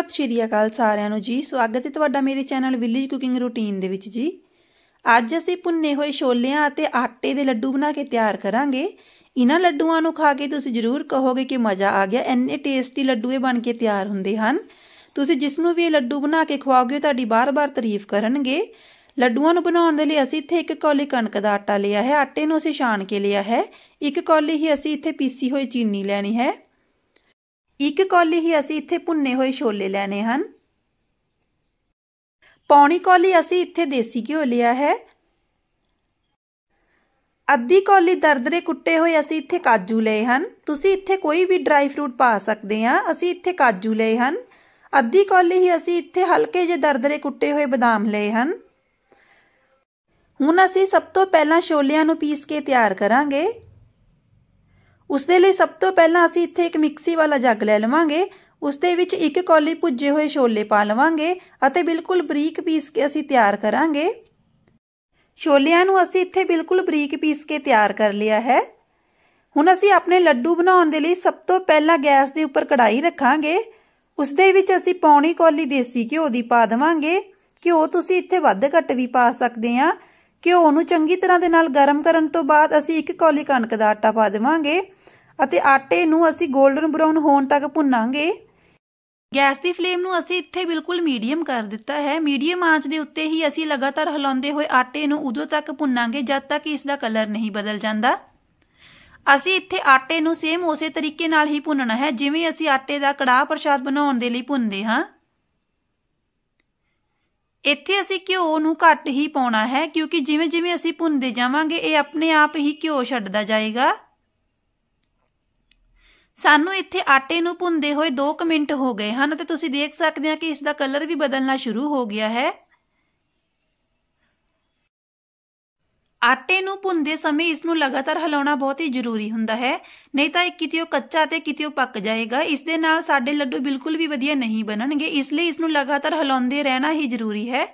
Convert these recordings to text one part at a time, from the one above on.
ਸਤਿ ਸ਼੍ਰੀ ਅਕਾਲ ਸਾਰਿਆਂ ਨੂੰ ਜੀ ਸਵਾਗਤ ਹੈ ਤੁਹਾਡਾ ਮੇਰੇ ਚੈਨਲ ਵਿਲੇਜ ਕੁਕਿੰਗ ਰੂਟੀਨ ਦੇ ਵਿੱਚ ਜੀ ਅੱਜ ਅਸੀਂ ਪੁੰਨੇ ਹੋਏ ਛੋਲਿਆਂ ਅਤੇ ਆਟੇ ਦੇ ਲੱਡੂ ਬਣਾ ਕੇ ਤਿਆਰ ਕਰਾਂਗੇ ਇਹਨਾਂ ਲੱਡੂਆਂ ਨੂੰ ਖਾ ਕੇ ਤੁਸੀਂ ਜ਼ਰੂਰ ਕਹੋਗੇ ਕਿ ਮਜ਼ਾ ਆ ਗਿਆ ਇੰਨੇ ਟੇਸਟੀ ਲੱਡੂ ਇਹ ਬਣ ਕੇ ਤਿਆਰ ਹੁੰਦੇ ਹਨ ਤੁਸੀਂ ਜਿਸ ਨੂੰ ਵੀ ਇਹ ਲੱਡੂ ਬਣਾ ਕੇ ਖਵਾਓਗੇ ਤੁਹਾਡੀ ਬਾਰ-ਬਾਰ ਤਾਰੀਫ ਕਰਨਗੇ ਲੱਡੂਆਂ ਨੂੰ ਬਣਾਉਣ ਦੇ ਲਈ ਅਸੀਂ ਇੱਥੇ ਇੱਕ ਕੌਲੀ ਕਣਕ ਦਾ ਆਟਾ ਲਿਆ ਹੈ ਆਟੇ ਨੂੰ ਅਸੀਂ ਛਾਣ ਕੇ ਲਿਆ ਹੈ ਇੱਕ ਕੌਲੀ ਹੀ ਅਸੀਂ ਇੱਥੇ ਪੀਸੀ ਹੋਈ ਚੀਨੀ ਲੈਣੀ ਹੈ ਇੱਕ ਕੌਲੀ ਹੀ ਅਸੀਂ ਇੱਥੇ ਭੁੰਨੇ ਹੋਏ ਛੋਲੇ ਲੈਣੇ ਹਨ ਪੌਣੀ ਕੌਲੀ ਅਸੀਂ ਇੱਥੇ ਦੇਸੀ ਘਿਓ ਲਿਆ ਹੈ ਅੱਧੀ ਕੌਲੀ ਦਰਦਰੇ ਕੁੱਟੇ ਹੋਏ ਅਸੀਂ ਇੱਥੇ ਕਾਜੂ ਲਏ ਹਨ ਤੁਸੀਂ ਇੱਥੇ ਕੋਈ ਵੀ ਡਰਾਈ ਫਰੂਟ ਪਾ ਸਕਦੇ ਆ ਅਸੀਂ ਇੱਥੇ ਕਾਜੂ ਲਏ ਹਨ ਅੱਧੀ ਕੌਲੀ ਹੀ ਅਸੀਂ ਇੱਥੇ ਹਲਕੇ ਜਿਹੇ ਦਰਦਰੇ ਕੁੱਟੇ ਹੋਏ ਬਦਾਮ ਲਏ ਹਨ ਹੁਣ ਅਸੀਂ ਸਭ ਤੋਂ ਪਹਿਲਾਂ ਛੋਲਿਆਂ ਨੂੰ ਪੀਸ ਕੇ ਤਿਆਰ ਕਰਾਂਗੇ ਉਸ ਦੇ ਲਈ ਸਭ ਤੋਂ ਪਹਿਲਾਂ ਅਸੀਂ ਇੱਥੇ ਇੱਕ ਮਿਕਸੀ ਵਾਲਾ ਜੱਗ ਲੈ ਲਵਾਂਗੇ ਉਸ ਦੇ ਵਿੱਚ ਇੱਕ ਕੌਲੀ ਭੁੱਜੇ ਹੋਏ ਛੋਲੇ ਪਾ ਲਵਾਂਗੇ ਅਤੇ ਬਿਲਕੁਲ ਬਰੀਕ ਪੀਸ ਕੇ ਅਸੀਂ ਤਿਆਰ ਕਰਾਂਗੇ ਛੋਲਿਆਂ ਨੂੰ ਅਸੀਂ ਇੱਥੇ ਬਿਲਕੁਲ ਬਰੀਕ ਪੀਸ ਕੇ ਤਿਆਰ ਕਰ ਲਿਆ ਹੈ ਹੁਣ ਅਸੀਂ ਆਪਣੇ ਲੱਡੂ ਬਣਾਉਣ ਦੇ ਲਈ ਸਭ ਤੋਂ ਪਹਿਲਾਂ ਗੈਸ ਦੇ ਉੱਪਰ ਕੜਾਈ ਰੱਖਾਂਗੇ ਉਸ ਦੇ ਵਿੱਚ ਅਸੀਂ ਪੌਣੀ ਕੌਲੀ ਦੇਸੀ ਘਿਓ ਦੀ ਪਾ ਦਵਾਂਗੇ ਘਿਓ ਤੁਸੀਂ ਇੱਥੇ ਵੱਧ ਘੱਟ ਵੀ ਪਾ ਸਕਦੇ ਆ ਘਿਓ ਨੂੰ ਚੰਗੀ ਤਰ੍ਹਾਂ ਦੇ ਨਾਲ ਗਰਮ ਕਰਨ ਤੋਂ ਬਾਅਦ ਅਸੀਂ ਇੱਕ ਕੌਲੀ ਕਣਕ ਦਾ ਆਟਾ ਪਾ ਦੇਵਾਂਗੇ ਅਤੇ ਆਟੇ ਨੂੰ ਅਸੀਂ 골ਡਨ ਬ੍ਰਾਊਨ ਹੋਣ ਤੱਕ ਭੁੰਨਾਂਗੇ ਗੈਸ ਦੀ ਫਲੇਮ ਨੂੰ ਅਸੀਂ ਇੱਥੇ ਬਿਲਕੁਲ ਮੀਡੀਅਮ ਕਰ ਦਿੱਤਾ ਹੈ ਮੀਡੀਅਮ ਆਂਚ ਦੇ ਉੱਤੇ ਹੀ ਅਸੀਂ ਲਗਾਤਾਰ ਹਿਲਾਉਂਦੇ ਹੋਏ ਆਟੇ ਨੂੰ ਉਦੋਂ ਤੱਕ ਭੁੰਨਾਂਗੇ ਜਦ ਤੱਕ ਇਸ ਦਾ ਕਲਰ ਨਹੀਂ ਬਦਲ ਜਾਂਦਾ ਅਸੀਂ ਇੱਥੇ ਆਟੇ ਨੂੰ ਸੇਮ ਉਸੇ ਤਰੀਕੇ ਨਾਲ ਹੀ ਭੁੰਨਣਾ ਹੈ ਜਿਵੇਂ ਅਸੀਂ ਆਟੇ ਦਾ ਕੜਾਹ ਪ੍ਰਸ਼ਾਦ ਬਣਾਉਣ ਦੇ ਲਈ ਭੁੰਨਦੇ ਹਾਂ ਇੱਥੇ ਅਸੀਂ ਘਿਓ ਨੂੰ ਘੱਟ ਹੀ ਪਾਉਣਾ ਹੈ ਕਿਉਂਕਿ ਜਿਵੇਂ ਜਿਵੇਂ ਅਸੀਂ ਭੁੰਨਦੇ ਜਾਵਾਂਗੇ ਇਹ ਆਪਣੇ ਆਪ ਹੀ ਘਿਓ ਛੱਡਦਾ ਜਾਏਗਾ ਸਾਨੂੰ ਇੱਥੇ ਆਟੇ ਨੂੰ ਭੁੰਨਦੇ ਹੋਏ 2 ਮਿੰਟ ਹੋ ਗਏ ਹਨ ਤੇ ਤੁਸੀਂ ਦੇਖ ਸਕਦੇ ਹੋ ਕਿ ਇਸ ਦਾ ਕਲਰ ਵੀ ਬਦਲਣਾ ਸ਼ੁਰੂ ਹੋ ਗਿਆ ਹੈ ਆਟੇ ਨੂੰ ਭੁੰਦੇ ਸਮੇਂ ਇਸ ਨੂੰ ਲਗਾਤਾਰ ਹਿਲਾਉਣਾ ਬਹੁਤ ਹੀ ਜ਼ਰੂਰੀ ਹੁੰਦਾ ਹੈ ਨਹੀਂ ਤਾਂ ਇਹ ਕਿਤੇ ਉਹ ਕੱਚਾ ਤੇ ਕਿਤੇ ਉਹ ਪੱਕ ਜਾਏਗਾ ਇਸ ਦੇ ਨਾਲ ਸਾਡੇ ਲੱਡੂ ਬਿਲਕੁਲ ਵੀ ਵਧੀਆ ਨਹੀਂ ਬਣਨਗੇ ਇਸ ਲਈ ਇਸ ਨੂੰ ਲਗਾਤਾਰ ਹਿਲਾਉਂਦੇ ਰਹਿਣਾ ਹੀ ਜ਼ਰੂਰੀ ਹੈ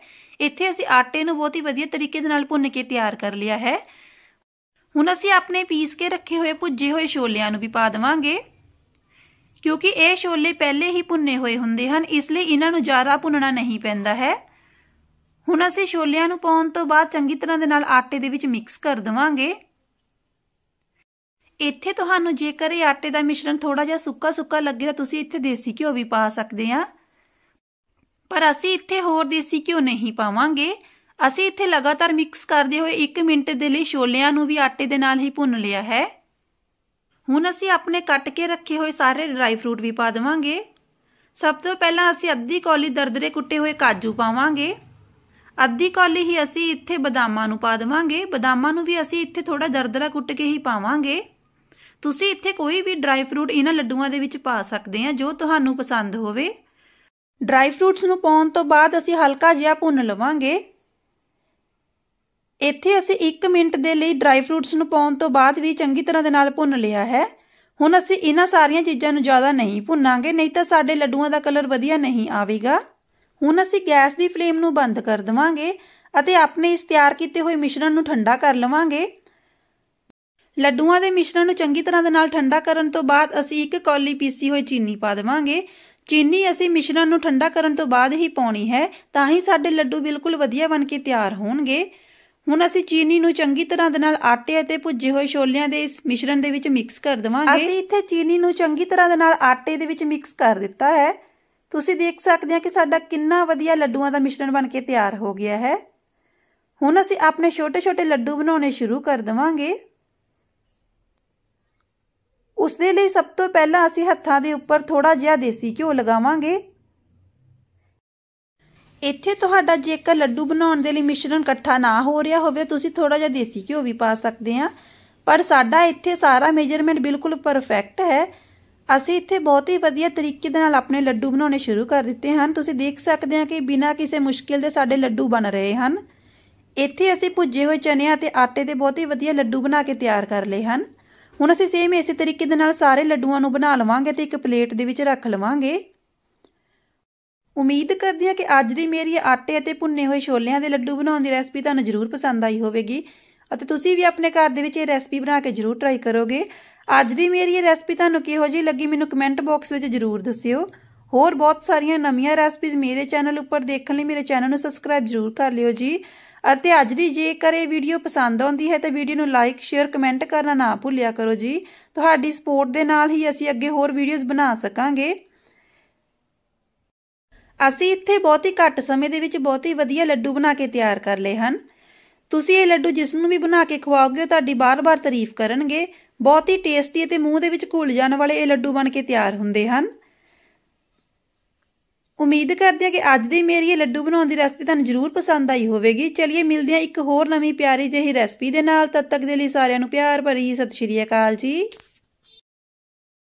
ਇੱਥੇ ਅਸੀਂ ਆਟੇ ਨੂੰ ਬਹੁਤ ਹੀ ਵਧੀਆ ਤਰੀਕੇ ਦੇ ਨਾਲ ਭੁੰਨ ਕੇ ਤਿਆਰ ਕਰ ਲਿਆ ਹੈ ਹੁਣ ਅਸੀਂ ਆਪਣੇ ਪੀਸ ਕੇ ਰੱਖੇ ਹੋਏ ਭੁੱਜੇ ਹੋਏ ਛੋਲਿਆਂ ਨੂੰ ਵੀ ਪਾ ਦੇਵਾਂਗੇ ਕਿਉਂਕਿ ਇਹ ਛੋਲੇ ਪਹਿਲੇ ਹੀ ਭੁੰਨੇ ਹੋਏ ਹੁੰਦੇ ਹਨ ਇਸ ਲਈ ਇਹਨਾਂ ਨੂੰ ਜ਼ਿਆਦਾ ਭੁੰਨਣਾ ਨਹੀਂ ਪੈਂਦਾ ਹੈ ਹੁਣ ਅਸੀਂ ਛੋਲਿਆਂ ਨੂੰ ਪਾਉਣ ਤੋਂ ਬਾਅਦ ਚੰਗੀ ਤਰ੍ਹਾਂ ਦੇ ਨਾਲ ਆਟੇ ਦੇ ਵਿੱਚ ਮਿਕਸ ਕਰ ਦਵਾਂਗੇ ਇੱਥੇ ਤੁਹਾਨੂੰ ਜੇਕਰ ਇਹ ਆਟੇ ਦਾ ਮਿਸ਼ਰਣ ਥੋੜਾ ਜਿਹਾ ਸੁੱਕਾ ਸੁੱਕਾ ਲੱਗੇ ਤਾਂ ਤੁਸੀਂ ਇੱਥੇ ਦੇਸੀ ਘਿਓ ਵੀ ਪਾ ਸਕਦੇ ਆ ਪਰ ਅਸੀਂ ਇੱਥੇ ਹੋਰ ਦੇਸੀ ਘਿਓ ਨਹੀਂ ਪਾਵਾਂਗੇ ਅਸੀਂ ਇੱਥੇ ਲਗਾਤਾਰ ਮਿਕਸ ਕਰਦੇ ਹੋਏ 1 ਮਿੰਟ ਦੇ ਲਈ ਛੋਲਿਆਂ ਨੂੰ ਵੀ ਆਟੇ ਦੇ ਨਾਲ ਹੀ ਭੁੰਨ ਲਿਆ ਹੈ ਹੁਣ ਅਸੀਂ ਆਪਣੇ ਕੱਟ ਕੇ ਰੱਖੇ ਹੋਏ ਸਾਰੇ ਡਰਾਈ ਫਰੂਟ ਵੀ ਪਾ ਦੇਵਾਂਗੇ ਸਭ ਤੋਂ ਪਹਿਲਾਂ ਅਸੀਂ ਅੱਧੀ ਕੌਲੀ ਦਰਦਰੇ ਕੁੱਟੇ ਹੋਏ ਕਾਜੂ ਪਾਵਾਂਗੇ ਅੱਧੀ ਕੌਲੀ ਹੀ ਅਸੀਂ ਇੱਥੇ ਬਦਾਮਾਂ ਨੂੰ ਪਾ ਦੇਵਾਂਗੇ ਬਦਾਮਾਂ ਨੂੰ ਵੀ ਅਸੀਂ ਇੱਥੇ ਥੋੜਾ ਦਰਦਰਾ ਕੁੱਟ ਕੇ ਹੀ ਪਾਵਾਂਗੇ ਤੁਸੀਂ ਇੱਥੇ ਕੋਈ ਵੀ ਡਰਾਈ ਫਰੂਟ ਇਹਨਾਂ ਲੱਡੂਆਂ ਦੇ ਵਿੱਚ ਪਾ ਸਕਦੇ ਆ ਜੋ ਤੁਹਾਨੂੰ ਪਸੰਦ ਹੋਵੇ ਡਰਾਈ ਫਰੂਟਸ ਨੂੰ ਪਾਉਣ ਤੋਂ ਬਾਅਦ ਅਸੀਂ ਹਲਕਾ ਜਿਹਾ ਭੁੰਨ ਲਵਾਂਗੇ ਇੱਥੇ ਅਸੀਂ 1 ਮਿੰਟ ਦੇ ਲਈ ਡਰਾਈ ਫਰੂਟਸ ਨੂੰ ਪਾਉਣ ਤੋਂ ਬਾਅਦ ਵੀ ਚੰਗੀ ਤਰ੍ਹਾਂ ਦੇ ਨਾਲ ਭੁੰਨ ਲਿਆ ਹੈ ਹੁਣ ਅਸੀਂ ਇਹਨਾਂ ਸਾਰੀਆਂ ਚੀਜ਼ਾਂ ਨੂੰ ਜ਼ਿਆਦਾ ਨਹੀਂ ਭੁੰਨਾਂਗੇ ਨਹੀਂ ਤਾਂ ਸਾਡੇ ਲੱਡੂਆਂ ਦਾ ਕਲਰ ਵਧੀਆ ਨਹੀਂ ਆਵੇਗਾ ਹੁਣ ਅਸੀਂ ਗੈਸ ਦੀ ਫਲੇਮ ਨੂੰ ਬੰਦ ਕਰ ਦਵਾਂਗੇ ਅਤੇ ਆਪਣੇ ਇਸ ਤਿਆਰ ਕੀਤੇ ਹੋਏ ਮਿਸ਼ਰਣ ਨੂੰ ਠੰਡਾ ਕਰ ਲਵਾਂਗੇ ਲੱਡੂਆਂ ਦੇ ਮਿਸ਼ਰਣ ਨੂੰ ਚੰਗੀ ਤਰ੍ਹਾਂ ਦੇ ਨਾਲ ਠੰਡਾ ਕਰਨ ਤੋਂ ਬਾਅਦ ਅਸੀਂ ਇੱਕ ਕੌਲੀ ਪੀਸੀ ਹੋਈ ਚੀਨੀ ਪਾ ਦੇਵਾਂਗੇ ਚੀਨੀ ਅਸੀਂ ਮਿਸ਼ਰਣ ਨੂੰ ਠੰਡਾ ਕਰਨ ਤੋਂ ਬਾਅਦ ਹੀ ਪਾਉਣੀ ਹੈ ਤਾਂ ਹੀ ਸਾਡੇ ਲੱਡੂ ਬਿਲਕੁਲ ਵਧੀਆ ਬਣ ਕੇ ਤਿਆਰ ਹੋਣਗੇ ਹੁਣ ਅਸੀਂ ਚੀਨੀ ਨੂੰ ਚੰਗੀ ਤਰ੍ਹਾਂ ਦੇ ਨਾਲ ਆਟੇ ਅਤੇ ਭੁੱਜੇ ਹੋਏ ਛੋਲਿਆਂ ਦੇ ਇਸ ਮਿਸ਼ਰਣ ਦੇ ਵਿੱਚ ਮਿਕਸ ਕਰ ਦੇਵਾਂਗੇ ਅਸੀਂ ਇੱਥੇ ਚੀਨੀ ਨੂੰ ਚੰਗੀ ਤਰ੍ਹਾਂ ਦੇ ਨਾਲ ਆਟੇ ਦੇ ਵਿੱਚ ਮਿਕਸ ਕਰ ਦਿੱਤਾ ਹੈ ਤੁਸੀਂ ਦੇਖ ਸਕਦੇ ਹੋ ਕਿ ਸਾਡਾ ਕਿੰਨਾ ਵਧੀਆ ਲੱਡੂਆਂ ਦਾ ਮਿਸ਼ਰਣ ਬਣ ਕੇ ਤਿਆਰ ਹੋ ਗਿਆ ਹੈ ਹੁਣ ਅਸੀਂ ਆਪਣੇ ਛੋਟੇ-ਛੋਟੇ ਲੱਡੂ ਬਣਾਉਣੇ ਸ਼ੁਰੂ ਕਰ ਦਵਾਂਗੇ ਉਸ ਦੇ ਲਈ ਸਭ ਤੋਂ ਪਹਿਲਾਂ ਅਸੀਂ ਹੱਥਾਂ ਦੇ ਉੱਪਰ ਥੋੜਾ ਜਿਹਾ ਦੇਸੀ ਘਿਓ ਲਗਾਵਾਂਗੇ ਇੱਥੇ ਤੁਹਾਡਾ ਜੇਕਰ ਲੱਡੂ ਬਣਾਉਣ ਦੇ ਲਈ ਮਿਸ਼ਰਣ ਇਕੱਠਾ ਨਾ ਹੋ ਰਿਹਾ ਹੋਵੇ ਤੁਸੀਂ ਥੋੜਾ ਜਿਹਾ ਦੇਸੀ ਘਿਓ ਵੀ ਪਾ ਸਕਦੇ ਆ ਪਰ ਸਾਡਾ ਇੱਥੇ ਸਾਰਾ ਮੇਜਰਮੈਂਟ ਬਿਲਕੁਲ ਪਰਫੈਕਟ ਹੈ ਅਸੀਂ ਇੱਥੇ ਬਹੁਤ ਹੀ ਵਧੀਆ ਤਰੀਕੇ ਦੇ ਨਾਲ ਆਪਣੇ ਲੱਡੂ ਬਣਾਉਣੇ ਸ਼ੁਰੂ ਕਰ ਦਿੱਤੇ ਹਨ ਤੁਸੀਂ ਦੇਖ ਸਕਦੇ ਹੋ ਕਿ ਬਿਨਾਂ ਕਿਸੇ ਮੁਸ਼ਕਿਲ ਦੇ ਸਾਡੇ ਲੱਡੂ ਬਣ ਰਹੇ ਹਨ ਇੱਥੇ ਅਸੀਂ ਭੁੱਜੇ ਹੋਏ ਚਨਿਆਂ ਤੇ ਆਟੇ ਦੇ ਬਹੁਤ ਹੀ ਵਧੀਆ ਲੱਡੂ ਬਣਾ ਕੇ ਤਿਆਰ ਕਰ ਲਏ ਹਨ ਹੁਣ ਅਸੀਂ ਸੇਮ ਇਸੇ ਤਰੀਕੇ ਦੇ ਨਾਲ ਸਾਰੇ ਲੱਡੂਆਂ ਨੂੰ ਬਣਾ ਲਵਾਂਗੇ ਤੇ ਇੱਕ ਪਲੇਟ ਦੇ ਵਿੱਚ ਰੱਖ ਲਵਾਂਗੇ ਉਮੀਦ ਕਰਦੀ ਹਾਂ ਕਿ ਅੱਜ ਦੀ ਮੇਰੀ ਆਟੇ ਅਤੇ ਭੁੰਨੇ ਹੋਏ ਛੋਲਿਆਂ ਦੇ ਲੱਡੂ ਬਣਾਉਣ ਦੀ ਰੈਸਪੀ ਤੁਹਾਨੂੰ ਜ਼ਰੂਰ ਪਸੰਦ ਆਈ ਹੋਵੇਗੀ ਅਤੇ ਤੁਸੀਂ ਵੀ ਆਪਣੇ ਘਰ ਦੇ ਵਿੱਚ ਇਹ ਰੈਸਪੀ ਬਣਾ ਕੇ ਜ਼ਰੂਰ ਟਰਾਈ ਕਰੋਗੇ ਅੱਜ ਦੀ ਮੇਰੀ ਇਹ ਰੈਸਪੀ ਤੁਹਾਨੂੰ ਕਿਹੋ ਜੀ ਲੱਗੀ ਮੈਨੂੰ ਕਮੈਂਟ ਬਾਕਸ ਵਿੱਚ ਜਰੂਰ ਦੱਸਿਓ ਹੋਰ ਬਹੁਤ ਸਾਰੀਆਂ ਨਵੀਆਂ ਰੈਸਪੀਜ਼ ਮੇਰੇ ਚੈਨਲ ਉੱਪਰ ਦੇਖਣ ਲਈ ਮੇਰੇ ਚੈਨਲ ਨੂੰ ਸਬਸਕ੍ਰਾਈਬ ਜਰੂਰ ਕਰ ਲਿਓ ਜੀ ਅਤੇ ਅੱਜ ਦੀ ਜੇਕਰ ਇਹ ਵੀਡੀਓ ਪਸੰਦ ਆਉਂਦੀ ਹੈ ਤਾਂ ਵੀਡੀਓ ਨੂੰ ਲਾਈਕ ਸ਼ੇਅਰ ਕਮੈਂਟ ਕਰਨਾ ਨਾ ਭੁੱਲਿਆ ਕਰੋ ਜੀ ਤੁਹਾਡੀ ਸਪੋਰਟ ਦੇ ਨਾਲ ਹੀ ਅਸੀਂ ਅੱਗੇ ਹੋਰ ਵੀਡੀਓਜ਼ ਬਣਾ ਸਕਾਂਗੇ ਅਸੀਂ ਇੱਥੇ ਬਹੁਤ ਹੀ ਘੱਟ ਸਮੇਂ ਦੇ ਵਿੱਚ ਬਹੁਤ ਹੀ ਵਧੀਆ ਲੱਡੂ ਬਣਾ ਕੇ ਤਿਆਰ ਕਰ ਲਏ ਹਨ ਤੁਸੀਂ ਇਹ ਲੱਡੂ ਜਿਸ ਨੂੰ ਵੀ ਬਣਾ ਕੇ ਖਵਾਓਗੇ ਤੁਹਾਡੀ ਬਾਰ-ਬਾਰ ਤਾਰੀਫ ਕਰਨਗੇ ਬਹੁਤ ਹੀ ਟੇਸਟੀ ਅਤੇ ਮੂੰਹ ਦੇ ਵਿੱਚ ਘੁਲ ਜਾਣ ਵਾਲੇ ਇਹ ਲੱਡੂ ਬਣ ਕੇ ਤਿਆਰ ਹੁੰਦੇ ਹਨ ਉਮੀਦ ਕਰਦੇ ਹਾਂ ਕਿ ਅੱਜ ਦੀ ਮੇਰੀ ਇਹ ਲੱਡੂ ਬਣਾਉਣ ਦੀ ਰੈਸਪੀ ਤੁਹਾਨੂੰ ਜ਼ਰੂਰ ਪਸੰਦ ਆਈ ਹੋਵੇਗੀ ਚਲਿਏ ਮਿਲਦੇ ਹਾਂ ਇੱਕ ਹੋਰ ਨਵੀਂ ਪਿਆਰੀ ਜਿਹੀ ਰੈਸਪੀ ਦੇ ਨਾਲ ਤਦ ਤੱਕ ਦੇ ਲਈ ਸਾਰਿਆਂ ਨੂੰ ਪਿਆਰ ਭਰੀ ਸਤਿ ਸ਼੍ਰੀ ਅਕਾਲ ਜੀ